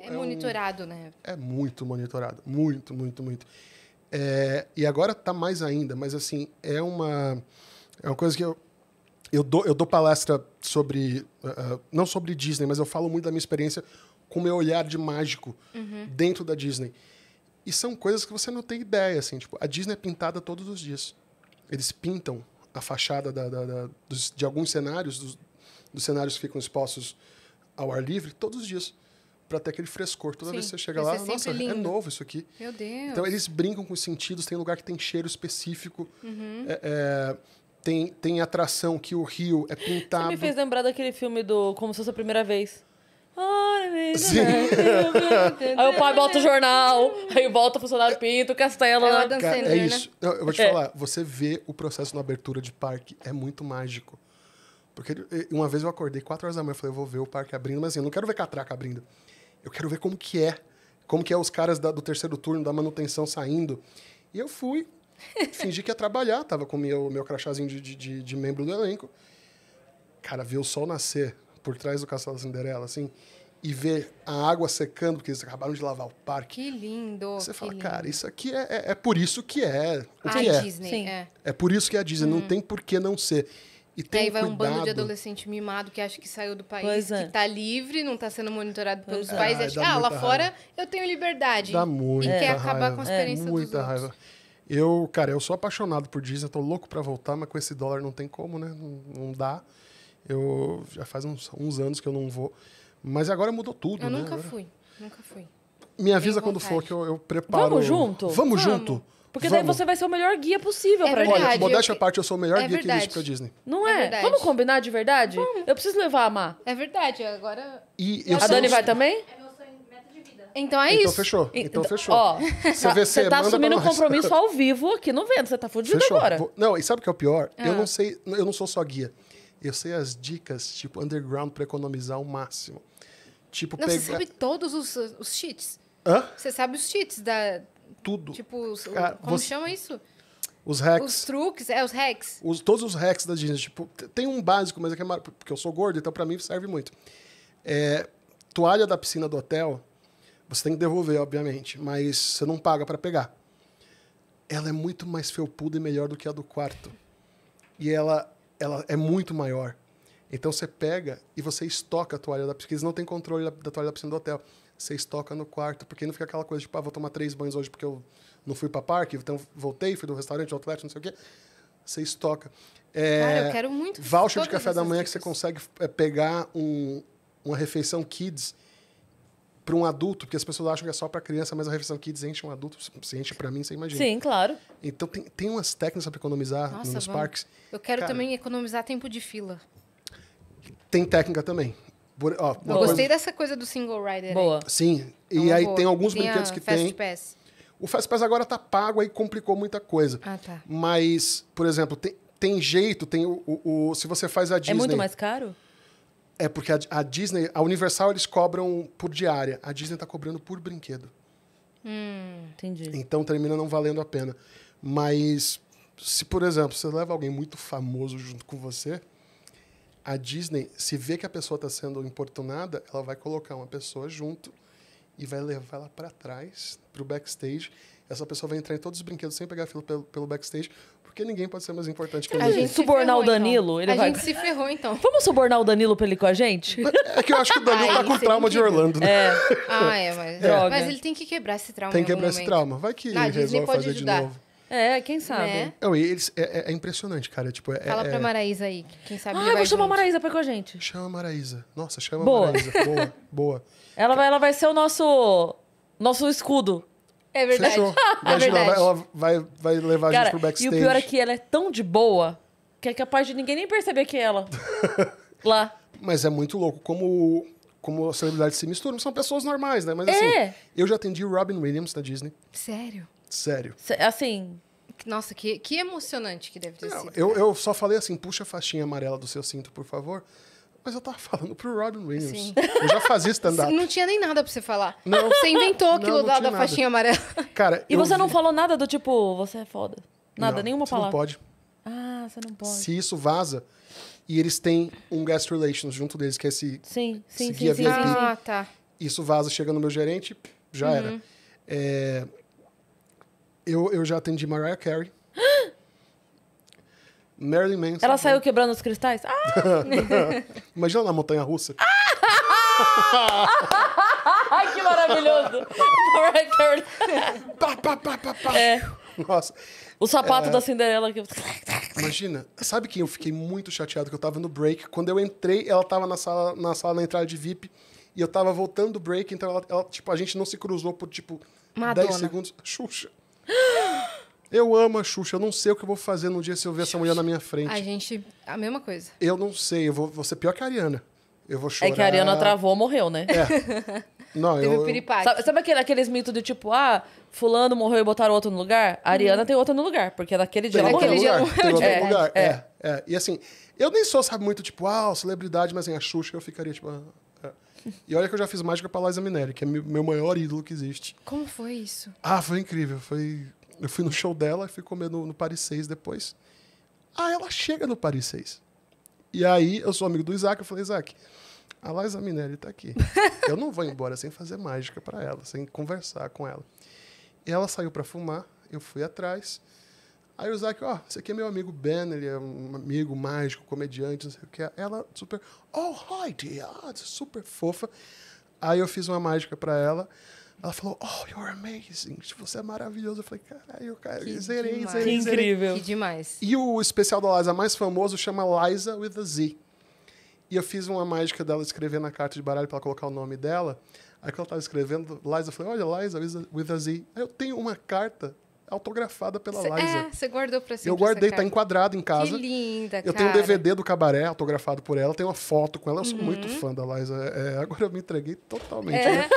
é, é monitorado, um, né? É muito monitorado. Muito, muito, muito. É, e agora está mais ainda, mas assim, é uma, é uma coisa que eu, eu, dou, eu dou palestra sobre. Uh, não sobre Disney, mas eu falo muito da minha experiência com o meu olhar de mágico uhum. dentro da Disney. E são coisas que você não tem ideia, assim. Tipo, a Disney é pintada todos os dias. Eles pintam a fachada da, da, da dos, de alguns cenários, dos, dos cenários que ficam expostos ao ar livre, todos os dias para ter aquele frescor. Toda Sim, vez que você chega lá, nossa, é lindo. é novo isso aqui. Meu Deus. Então eles brincam com os sentidos, tem lugar que tem cheiro específico. Uhum. É, é, tem, tem atração que o rio é pintado. Você me fez lembrar daquele filme do Como Se Fosse a Primeira Vez. Sim. aí o pai bota o jornal, aí volta o funcionário pinto, castelo. É, é isso. Eu, eu vou te é. falar, você vê o processo na abertura de parque, é muito mágico. Porque eh, uma vez eu acordei 4 horas da manhã, falei, eu vou ver o parque abrindo, mas assim, eu não quero ver catraca abrindo. Eu quero ver como que é, como que é os caras da, do terceiro turno, da manutenção saindo. E eu fui, fingi que ia trabalhar, tava com o meu, meu crachazinho de, de, de, membro do elenco. Cara, ver o sol nascer por trás do Castelo da Cinderela, assim, e ver a água secando, porque eles acabaram de lavar o parque. Que lindo! Você que fala, lindo. cara, isso aqui é, é, é, por isso que é o a é. Disney, Sim. é. É por isso que é a Disney, hum. não uhum. tem por que não ser. E tem aí vai um cuidado. bando de adolescente mimado que acha que saiu do país, é. que está livre, não está sendo monitorado pelos pois é. pais, é. e acha, ah, lá raiva. fora eu tenho liberdade. Dá muito. E é. quer acabar raiva. com a experiência é. muita dos raiva. Eu, cara, eu sou apaixonado por Disney, tô louco para voltar, mas com esse dólar não tem como, né? Não, não dá. Eu já faz uns, uns, anos que eu não vou. Mas agora mudou tudo, eu né? nunca agora... fui, nunca fui. Me avisa quando for que eu, eu preparo. Vamos junto? Vamos, Vamos. junto. Porque Vamos. daí você vai ser o melhor guia possível é pra verdade, gente. Olha, modéstia à parte, eu sou o melhor é guia verdade. que existe pra Disney. Não é? é Vamos combinar de verdade? Vamos. Eu preciso levar a Má. É verdade, agora... E eu a Dani vai também? É meu sonho, meta de vida. Então é então, isso. Fechou. Então, então fechou. Ó, CVC, tá você tá assumindo um compromisso ao vivo aqui no vento. Você tá fudido fechou. agora. Vou... Não, e sabe o que é o pior? Ah. Eu não sei, eu não sou só guia. Eu sei as dicas, tipo, underground pra economizar o máximo. Tipo, não, pegar... você sabe todos os, os cheats. Hã? Você sabe os cheats da, tudo. Tipo, Cara, como você... chama isso? Os hacks. Os truques, é, os hacks. Os, todos os hacks da Disney. Tipo, tem um básico, mas é que é mar... porque eu sou gordo, então para mim serve muito. É, toalha da piscina do hotel, você tem que devolver, obviamente, mas você não paga para pegar. Ela é muito mais felpuda e melhor do que a do quarto. E ela, ela é muito maior. Então você pega e você estoca a toalha da piscina, porque eles não têm controle da, da toalha da piscina do hotel. Você estoca no quarto, porque não fica aquela coisa de, tipo, ah, vou tomar três banhos hoje porque eu não fui para parque, então voltei, fui do restaurante, do atleta, não sei o quê. Você estoca. É, Cara, eu quero muito. Voucher de café da manhã tipos. que você consegue é, pegar um, uma refeição kids para um adulto, porque as pessoas acham que é só para criança, mas a refeição kids enche um adulto, se enche para mim, você imagina. Sim, claro. Então tem, tem umas técnicas para economizar Nossa, nos vamos. parques. Eu quero Cara, também economizar tempo de fila. Tem técnica também. Por, ó, Gostei coisa... dessa coisa do single rider. Boa. Aí. Sim. E então, aí tem alguns tem brinquedos que Fast tem. Pass. O Fast Pass agora tá pago, aí complicou muita coisa. Ah, tá. Mas, por exemplo, tem, tem jeito, tem o, o, o Se você faz a Disney. É muito mais caro? É porque a, a, Disney, a Universal, eles cobram por diária. A Disney tá cobrando por brinquedo. Hum, entendi. Então termina não valendo a pena. Mas, se, por exemplo, você leva alguém muito famoso junto com você a Disney, se vê que a pessoa está sendo importunada, ela vai colocar uma pessoa junto e vai levar ela para trás, para o backstage. Essa pessoa vai entrar em todos os brinquedos sem pegar fila pelo, pelo backstage, porque ninguém pode ser mais importante que a, a gente. Subornar o então. Danilo. Então. a vai... gente se ferrou, então. Vamos subornar o Danilo para ele ir com a gente? É, é que eu acho que o Danilo está tá com trauma de Orlando, né? É. Ah, é, mas. É. Mas ele tem que quebrar esse trauma. Tem que quebrar momento. esse trauma. Vai que Na, resolve fazer ajudar. de novo. É, quem né? sabe? Né? Não, eles, é, é, é impressionante, cara. Tipo, é, Fala é, pra Maraísa aí, quem sabe. Ah, eu vou chamar a Maraísa pra ir com a gente. Chama a Maraísa. Nossa, chama boa. a Maraísa. Boa, boa. Ela vai, ela vai ser o nosso, nosso escudo. É verdade. Fechou. É Imagina, é verdade. Ela, vai, ela vai, vai levar a gente pro backstage. E o pior é que ela é tão de boa que é capaz de ninguém nem perceber que é ela. Lá. Mas é muito louco como como celebridades se misturam. São pessoas normais, né? Mas é. assim, é. eu já atendi o Robin Williams da Disney. Sério? Sério. Assim. Nossa, que, que emocionante que deve ter não, sido. Eu, eu só falei assim: puxa a faixinha amarela do seu cinto, por favor. Mas eu tava falando pro Robin Williams. Sim. Eu já fazia stand-up. Não tinha nem nada pra você falar. Não. Você inventou aquilo não, da, da faixinha amarela. Cara, e você vi... não falou nada do tipo, você é foda. Nada, não, nenhuma você palavra. Não pode. Ah, você não pode. Se isso vaza. E eles têm um guest relations junto deles, que é esse, sim, sim, esse guia sim, VIP. Ah, tá. Isso vaza, chega no meu gerente, já uhum. era. É, eu, eu já atendi Mariah Carey. Marilyn Manson. Ela saiu quebrando os cristais? Ah! Imagina na montanha russa. Ai, que maravilhoso! Mariah Carey. pá, pá, pá, pá, pá. É. Nossa. O sapato é... da Cinderela que. Imagina, sabe quem eu fiquei muito chateado que eu tava no break. Quando eu entrei, ela tava na sala, na sala na entrada de VIP e eu tava voltando do break, então ela, ela tipo, a gente não se cruzou por tipo Madonna. 10 segundos. Xuxa. Eu amo a Xuxa, eu não sei o que eu vou fazer no dia se eu ver Xuxa. essa mulher na minha frente. A gente, a mesma coisa. Eu não sei, eu vou, vou ser pior que a Ariana. Eu vou chorar. É que a Ariana travou, morreu, né? É. Não, Teve eu, piripate. Sabe, sabe aquele, aqueles mitos do tipo, ah, fulano morreu e botaram outro no lugar? A Ariana hum. tem outro no lugar, porque naquele dia tem ela morreu. tem outro é, lugar, é, é. É, é. E assim, eu nem sou, sabe, muito tipo, ah, celebridade, mas assim, a Xuxa eu ficaria tipo... Ah, e olha que eu já fiz mágica pra Liza Minelli, que é meu maior ídolo que existe. Como foi isso? Ah, foi incrível. Foi... Eu fui no show dela e fui comer no, no Paris 6 depois. Ah, ela chega no Paris 6. E aí, eu sou amigo do Isaac, eu falei, Isaac, a Liza Minelli tá aqui. Eu não vou embora sem fazer mágica para ela, sem conversar com ela. E ela saiu para fumar, eu fui atrás. Aí o Zac, ó, oh, esse aqui é meu amigo Ben, ele é um amigo mágico, comediante, não sei o que. Ela super, oh, hi, dear, super fofa. Aí eu fiz uma mágica para ela. Ela falou, oh, you're amazing, você é maravilhoso. Eu falei, caralho, cara, que zerei, demais. zerei, Que zerei. incrível. Que demais. E o especial da Liza mais famoso chama Liza with a Z. E eu fiz uma mágica dela escrever na carta de baralho para colocar o nome dela. Aí quando ela estava escrevendo, Liza, eu falei, olha, Liza with a Z. Aí eu tenho uma carta autografada pela cê, Liza. É, você guardou pra sempre Eu guardei, tá enquadrado em casa. Que linda, cara. Eu tenho um DVD do cabaré autografado por ela, tenho uma foto com ela. Eu sou uhum. muito fã da Liza. É, é, agora eu me entreguei totalmente. É. Né?